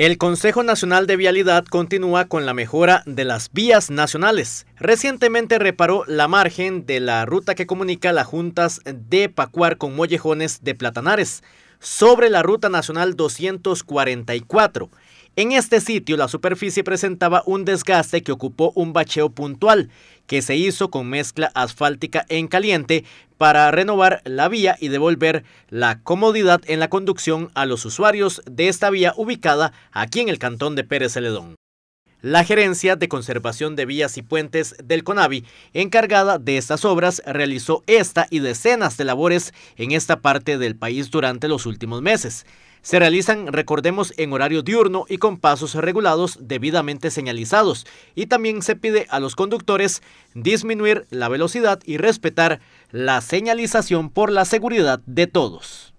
El Consejo Nacional de Vialidad continúa con la mejora de las vías nacionales. Recientemente reparó la margen de la ruta que comunica las juntas de Pacuar con Mollejones de Platanares sobre la Ruta Nacional 244. En este sitio la superficie presentaba un desgaste que ocupó un bacheo puntual que se hizo con mezcla asfáltica en caliente para renovar la vía y devolver la comodidad en la conducción a los usuarios de esta vía ubicada aquí en el cantón de Pérez Celedón. La Gerencia de Conservación de Vías y Puentes del CONAVI, encargada de estas obras, realizó esta y decenas de labores en esta parte del país durante los últimos meses. Se realizan, recordemos, en horario diurno y con pasos regulados debidamente señalizados, y también se pide a los conductores disminuir la velocidad y respetar la señalización por la seguridad de todos.